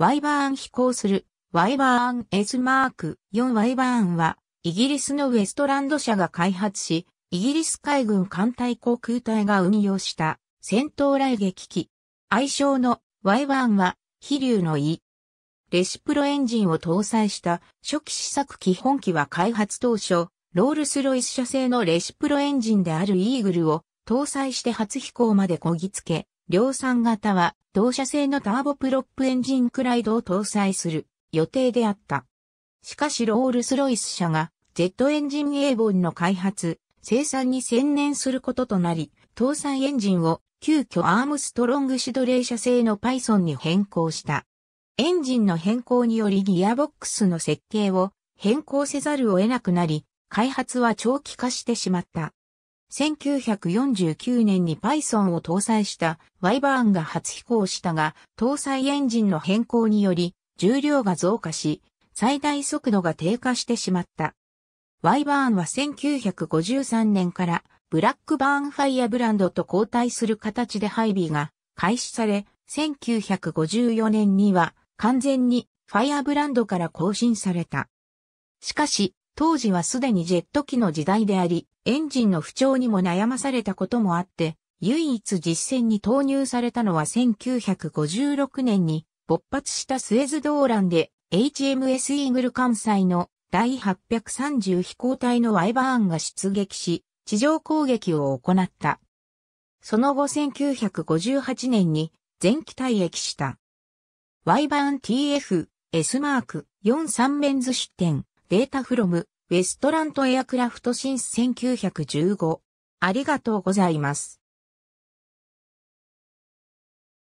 ワイバーン飛行する、ワイバーン S マーク4ワイバーンは、イギリスのウエストランド社が開発し、イギリス海軍艦隊航空隊が運用した戦闘雷撃機。愛称のワイバーンは、飛竜の胃。レシプロエンジンを搭載した初期試作機本機は開発当初、ロールスロイス社製のレシプロエンジンであるイーグルを搭載して初飛行までこぎつけ、量産型は同社製のターボプロップエンジンクライドを搭載する予定であった。しかしロールスロイス社が Z エンジンエーボンの開発、生産に専念することとなり、搭載エンジンを急遽アームストロングシドレー社製の Python に変更した。エンジンの変更によりギアボックスの設計を変更せざるを得なくなり、開発は長期化してしまった。1949年に Python を搭載したワイバーンが初飛行したが、搭載エンジンの変更により、重量が増加し、最大速度が低下してしまった。ワイバーンは1953年からブラックバーンファイアブランドと交代する形で配備が開始され、1954年には完全にファイアブランドから更新された。しかし、当時はすでにジェット機の時代であり、エンジンの不調にも悩まされたこともあって、唯一実戦に投入されたのは1956年に勃発したスエズ動乱で HMS イーグル艦載の第830飛行隊のワイバーンが出撃し、地上攻撃を行った。その後1958年に全機退役した。ワイバーン TF S マーク43メンズ出展データフロムウェストラントエアクラフトシンス1915。ありがとうございます。